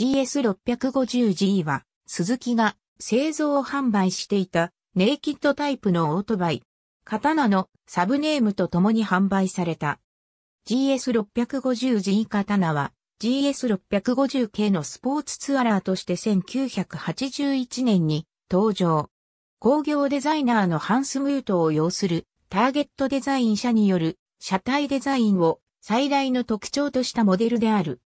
GS650G は、鈴木が製造販売していたネイキッドタイプのオートバイ、刀のサブネームと共に販売された。GS650G 刀は GS650 系のスポーツツアラーとして1981年に登場。工業デザイナーのハンス・ムートを要するターゲットデザイン社による車体デザインを最大の特徴としたモデルである。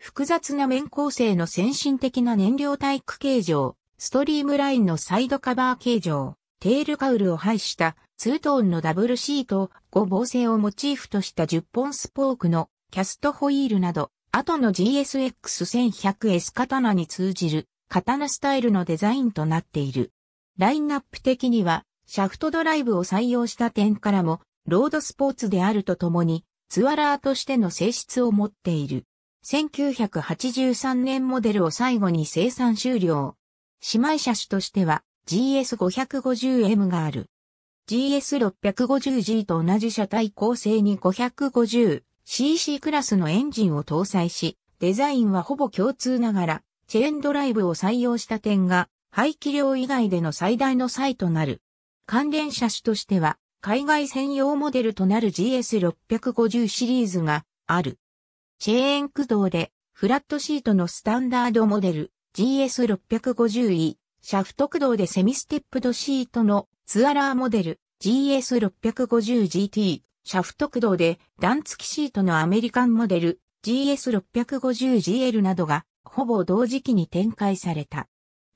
複雑な面構成の先進的な燃料体育形状、ストリームラインのサイドカバー形状、テールカウルを配したツートーンのダブルシート、5防製をモチーフとした10本スポークのキャストホイールなど、後の GSX1100S 刀に通じる刀スタイルのデザインとなっている。ラインナップ的には、シャフトドライブを採用した点からも、ロードスポーツであるとともに、ツアラーとしての性質を持っている。1983年モデルを最後に生産終了。姉妹車種としては GS550M がある。GS650G と同じ車体構成に 550cc クラスのエンジンを搭載し、デザインはほぼ共通ながら、チェーンドライブを採用した点が、排気量以外での最大の差異となる。関連車種としては、海外専用モデルとなる GS650 シリーズがある。チェーン駆動で、フラットシートのスタンダードモデル GS650E、シャフト駆動でセミステップドシートのツアラーモデル GS650GT、シャフト駆動で段付きシートのアメリカンモデル GS650GL などがほぼ同時期に展開された。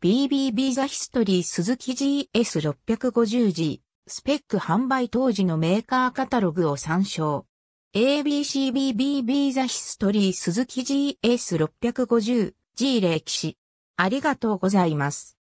BBB ザヒストリー鈴木 GS650G スペック販売当時のメーカーカタログを参照。ABCBBB ザヒストリー鈴木 GS650G 歴史。ありがとうございます。